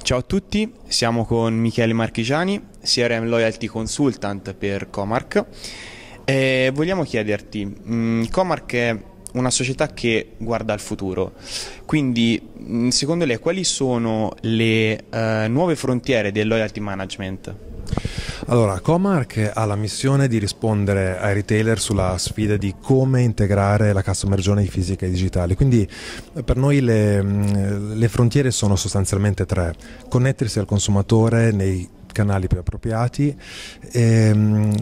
Ciao a tutti, siamo con Michele Marchigiani, CRM Loyalty Consultant per Comark. e vogliamo chiederti, mm, Comark è una società che guarda al futuro. Quindi, mm, secondo lei, quali sono le uh, nuove frontiere del loyalty management? Allora, Comark ha la missione di rispondere ai retailer sulla sfida di come integrare la customer journey fisica e digitale. Quindi per noi le, le frontiere sono sostanzialmente tre. Connettersi al consumatore nei canali più appropriati. E, ehm,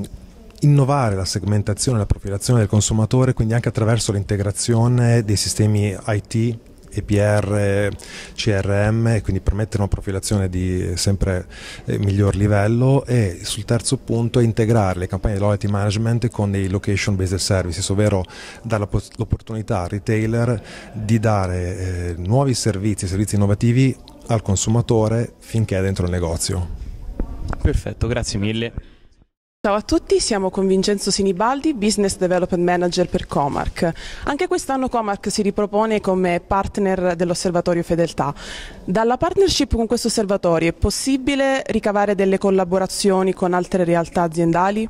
innovare la segmentazione e la profilazione del consumatore, quindi anche attraverso l'integrazione dei sistemi IT EPR, CRM quindi permettere una profilazione di sempre eh, miglior livello e sul terzo punto integrare le campagne di loyalty management con dei location based services, ovvero dare l'opportunità al retailer di dare eh, nuovi servizi, servizi innovativi al consumatore finché è dentro il negozio. Perfetto, grazie mille. Ciao a tutti, siamo con Vincenzo Sinibaldi, Business Development Manager per Comarc. Anche quest'anno Comarc si ripropone come partner dell'Osservatorio Fedeltà. Dalla partnership con questo osservatorio è possibile ricavare delle collaborazioni con altre realtà aziendali?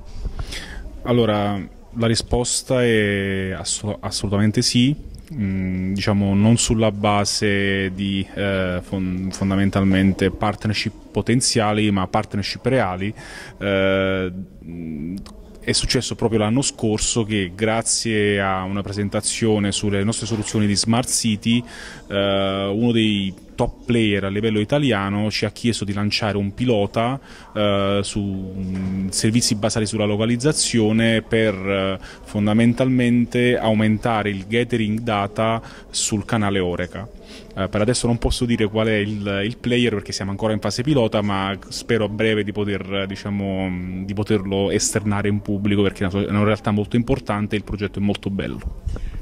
Allora, la risposta è assolutamente sì. Mm, diciamo non sulla base di eh, fon fondamentalmente partnership potenziali ma partnership reali eh, mm, è successo proprio l'anno scorso che grazie a una presentazione sulle nostre soluzioni di Smart City eh, uno dei top player a livello italiano ci ha chiesto di lanciare un pilota eh, su mm, servizi basati sulla localizzazione per eh, fondamentalmente aumentare il gathering data sul canale Oreca. Eh, per adesso non posso dire qual è il, il, player perché siamo ancora in fase pilota, ma spero a breve di, poter, eh, diciamo, mm, di poterlo esternare in pubblico perché è una realtà molto importante e il progetto è molto bello.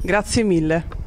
Grazie mille.